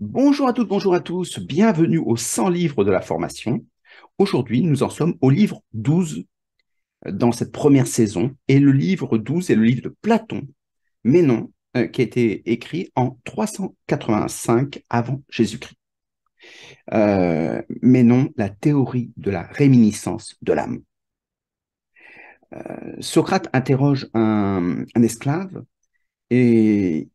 Bonjour à toutes, bonjour à tous, bienvenue aux 100 livres de la formation. Aujourd'hui, nous en sommes au livre 12 dans cette première saison, et le livre 12 est le livre de Platon, mais non, euh, qui a été écrit en 385 avant Jésus-Christ. Euh, mais non, la théorie de la réminiscence de l'âme. Euh, Socrate interroge un, esclave et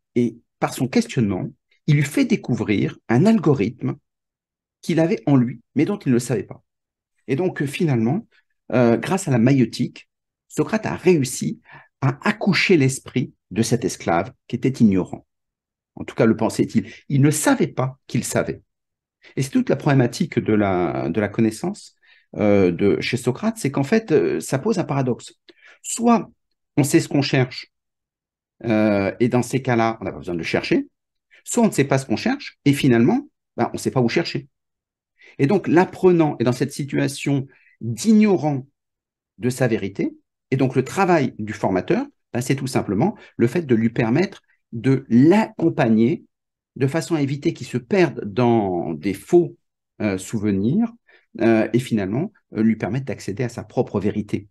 par son questionnement, il lui fait découvrir un algorithme qu'il avait en lui, mais dont il ne savait pas. Et donc euh, finalement, euh, grâce à la maïotique, Socrate a réussi à accoucher l'esprit de cet esclave qui était ignorant. En tout cas, le pensait-il. Il ne savait pas qu'il savait. Et c'est toute la problématique de la, de la connaissance euh, de, chez Socrate, c'est qu'en fait, ça pose un paradoxe. Soit on sait ce qu'on cherche, et dans ces cas-là, on n'a pas besoin de le chercher, soit on ne sait pas ce qu'on cherche, et finalement, ben, on ne sait pas où chercher. Et donc, l'apprenant est dans cette situation d'ignorant de sa vérité, et donc le travail du formateur, ben, c'est tout simplement le fait de lui permettre de l'accompagner de façon à éviter qu'il se perde dans des faux euh, souvenirs euh, et finalement euh, lui permettre d'accéder à sa propre vérité.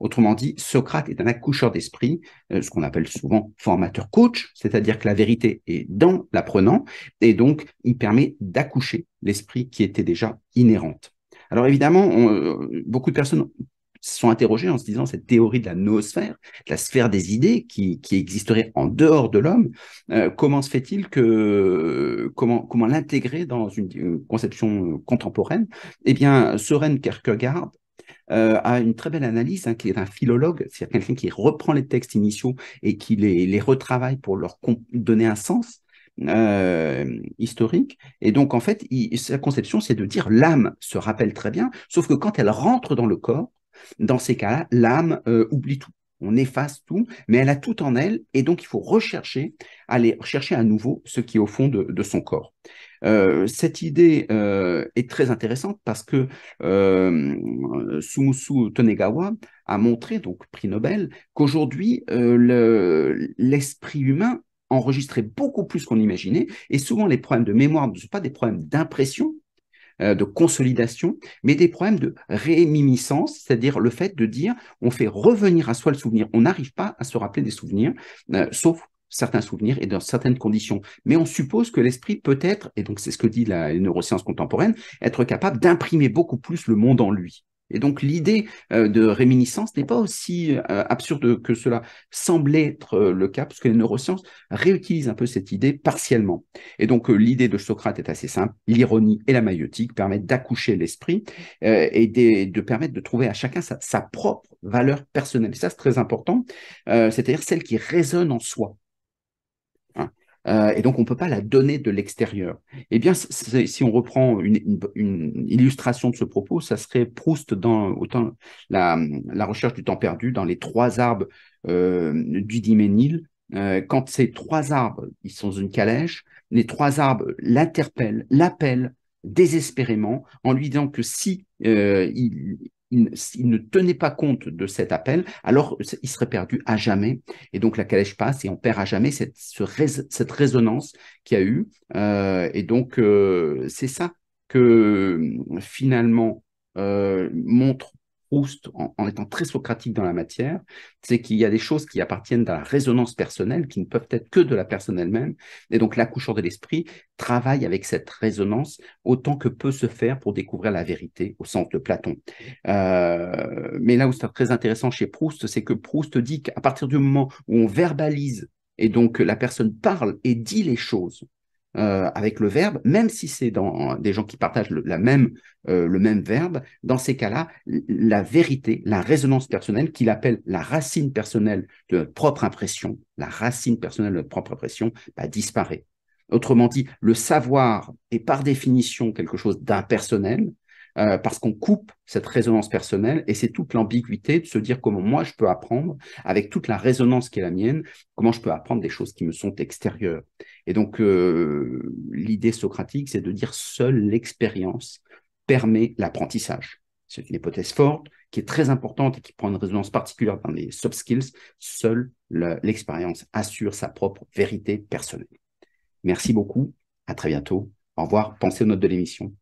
Autrement dit, Socrate est un accoucheur d'esprit, euh, ce qu'on appelle souvent formateur coach, c'est-à-dire que la vérité est dans l'apprenant, et donc il permet d'accoucher l'esprit qui était déjà inhérente. Alors évidemment, euh, beaucoup de personnes se sont interrogées en se disant cette théorie de la noosphère, la sphère des idées qui, qui existerait en dehors de l'homme, euh, comment se fait-il que comment comment l'intégrer dans une, conception contemporaine Eh bien, Søren Kierkegaard euh, a une très belle analyse, hein, qui est un philologue, c'est-à-dire quelqu'un qui reprend les textes initiaux et qui les, retravaille pour leur donner un sens. Euh, historique. Et donc, en fait, sa conception, c'est de dire l'âme se rappelle très bien, sauf que quand elle rentre dans le corps, dans ces cas-là, l'âme euh, oublie tout. On efface tout, mais elle a tout en elle, et donc il faut rechercher, aller chercher à nouveau ce qui est au fond de son corps. Euh, cette idée euh, est très intéressante parce que euh, Sumusu Tonegawa a montré, donc prix Nobel, qu'aujourd'hui, euh, l'esprit humain enregistrait beaucoup plus qu'on imaginait, et souvent les problèmes de mémoire ne sont pas des problèmes d'impression, de consolidation, mais des problèmes de réminiscence, c'est-à-dire le fait de dire on fait revenir à soi le souvenir. On n'arrive pas à se rappeler des souvenirs, sauf certains souvenirs et dans certaines conditions. Mais on suppose que l'esprit peut être, et donc c'est ce que dit la neuroscience contemporaine, être capable d'imprimer beaucoup plus le monde en lui. Et donc l'idée euh, de réminiscence n'est pas aussi euh, absurde que cela semble être euh, le cas, parce que les neurosciences réutilisent un peu cette idée partiellement. Et donc l'idée de Socrate est assez simple, l'ironie et la maïotique permettent d'accoucher l'esprit et de, permettre de trouver à chacun sa, sa propre valeur personnelle. Et ça c'est très important, c'est-à-dire celle qui résonne en soi. Euh, et donc on peut pas la donner de l'extérieur. Eh bien, si on reprend une, illustration de ce propos, ça serait Proust dans autant la, recherche du temps perdu dans les trois arbres euh, du Diménil. Euh, quand ces trois arbres, ils sont une calèche, les trois arbres l'interpellent, l'appellent désespérément en lui disant que si il, s'il ne tenait pas compte de cet appel, alors il serait perdu à jamais. Et donc la calèche passe et on perd à jamais cette, cette résonance qu'il y a eu. Euh, et donc euh, c'est ça que finalement euh, montre Proust en, étant très socratique dans la matière, c'est qu'il y a des choses qui appartiennent à la résonance personnelle, qui ne peuvent être que de la personne elle-même. Et donc l'accoucheur de l'esprit travaille avec cette résonance autant que peut se faire pour découvrir la vérité au sens de Platon. Euh, mais là où c'est très intéressant chez Proust, c'est que Proust dit qu'à partir du moment où on verbalise et donc la personne parle et dit les choses, euh, avec le verbe, même si c'est dans des gens qui partagent le, même, euh, le même verbe, dans ces cas-là, la vérité, la résonance personnelle, qu'il appelle la racine personnelle de notre propre impression, la racine personnelle de notre propre impression, va bah, disparaît. Autrement dit, le savoir est par définition quelque chose d'impersonnel, euh, parce qu'on coupe cette résonance personnelle et c'est toute l'ambiguïté de se dire comment moi je peux apprendre avec toute la résonance qui est la mienne, comment je peux apprendre des choses qui me sont extérieures. Et donc, euh, l'idée socratique, c'est de dire seule l'expérience permet l'apprentissage. C'est une hypothèse forte qui est très importante et qui prend une résonance particulière dans les soft skills. Seule l'expérience assure sa propre vérité personnelle. Merci beaucoup. À très bientôt. Au revoir. Pensez aux notes de l'émission.